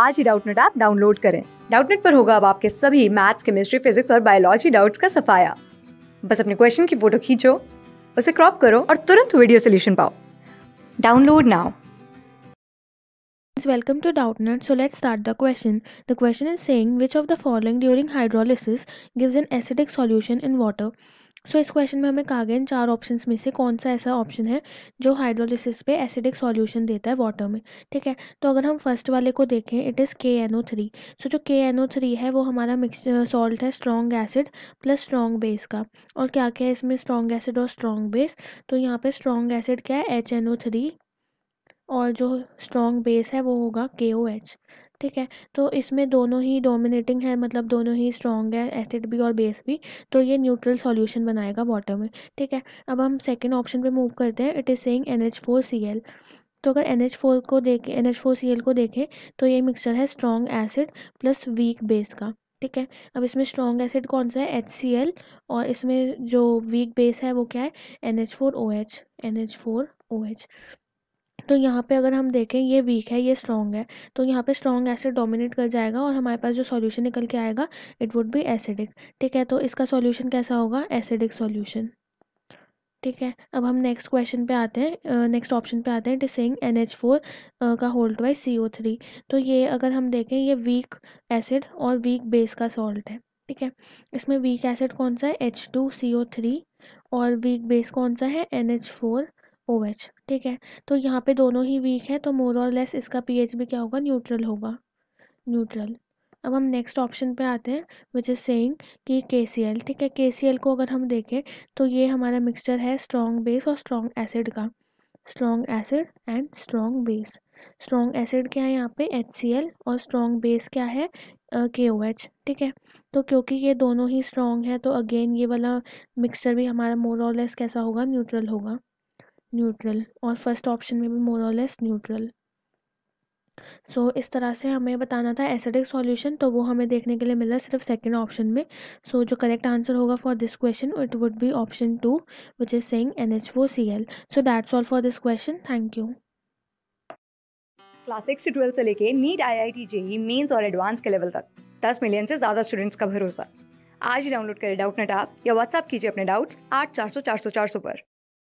आज ही Doubtnet app download करें डाउटनेट पर होगा अब आपके सभी मैथ्स केमिस्ट्री फिजिक्स और बायोलॉजी डाउट्स का सफाया बस अपने क्वेश्चन की फोटो खींचो उसे क्रॉप करो और तुरंत वीडियो सोल्यूशन पाओ download now Welcome to DoubtNet. So let's start the question. The question is saying which of the following during hydrolysis gives an acidic solution in water? So so, इस question में हमें कहा गया इन चार options में से कौन सा ऐसा ऑप्शन है जो हाइड्रोलिसिस पे एसिडिक सॉल्यूशन देता है वाटर में ठीक है तो अगर हम फर्स्ट वाले को देखें it is K N O three so जो के एन ओ थ्री है वो हमारा मिक्स सॉल्ट है strong acid plus strong base का और क्या क्या है इसमें स्ट्रॉन्ग एसिड और स्ट्रॉन्ग बेस तो यहाँ पर स्ट्रॉन्ग एसिड क्या है एच एन ओ थ्री और जो स्ट्रॉन्ग बेस है वो होगा के ओ एच ठीक है तो इसमें दोनों ही डोमिनेटिंग है मतलब दोनों ही स्ट्रॉन्ग है एसिड भी और बेस भी तो ये न्यूट्रल सॉल्यूशन बनाएगा वाटर में ठीक है अब हम सेकेंड ऑप्शन पे मूव करते हैं it is saying N H four C L तो अगर एन एच फोर को देखें N H four C L को देखें तो ये मिक्सचर है strong acid plus weak base का ठीक है अब इसमें स्ट्रॉन्ग एसिड कौन सा है एच सी एल और इसमें जो वीक बेस है वो क्या है N H four O H N H four O H तो यहाँ पे अगर हम देखें ये वीक है ये स्ट्रॉन्ग है तो यहाँ पे स्ट्रॉन्ग एसिड डोमिनेट कर जाएगा और हमारे पास जो सॉल्यूशन निकल के आएगा इट वुड बी एसिडिक ठीक है तो इसका सॉल्यूशन कैसा होगा एसिडिक सॉल्यूशन ठीक है अब हम नेक्स्ट क्वेश्चन पे आते हैं नेक्स्ट ऑप्शन पे आते हैं D is saying N H four का होल्ड वाई सी ओ थ्री तो ये अगर हम देखें ये वीक एसिड और वीक बेस का सॉल्ट है ठीक है इसमें वीक एसिड कौन सा है H two C O three और वीक बेस कौन सा है N H four O H ठीक है तो यहाँ पे दोनों ही वीक है तो मोर और लेस इसका पी एच भी क्या होगा न्यूट्रल होगा न्यूट्रल अब हम नेक्स्ट ऑप्शन पे आते हैं विच इज़ सेइंग कि के सी एल ठीक है के सी एल को अगर हम देखें तो ये हमारा मिक्सचर है स्ट्रॉन्ग बेस और स्ट्रॉन्ग एसिड का strong acid and strong base strong acid क्या है यहाँ पे एच सी एल और स्ट्रॉन्ग बेस क्या है के ओ एच ठीक है तो क्योंकि ये दोनों ही स्ट्रॉन्ग है तो अगेन ये वाला मिक्सचर भी हमारा मोर और लेस कैसा होगा न्यूट्रल होगा न्यूट्रल और फर्स्ट ऑप्शन में भी मोर और लेस न्यूट्रल सो so, इस तरह से हमें बताना था एसिडिक सॉल्यूशन तो वो हमें देखने के लिए मिला सिर्फ सेकंड ऑप्शन में सो so, जो करेक्ट आंसर होगा for this question it would be option two which is saying N H वो C L so that's all for this question thank you class six twelve twelfth से लेके NEET I I T JEE mains और advance के level तक दस million से ज़्यादा students का भरोसा आज ही डाउनलोड करें डाउट नेट आप या व्हाट्सअप कीजिए अपने डाउट्स आठ चार सौ चार सौ चार सौ पर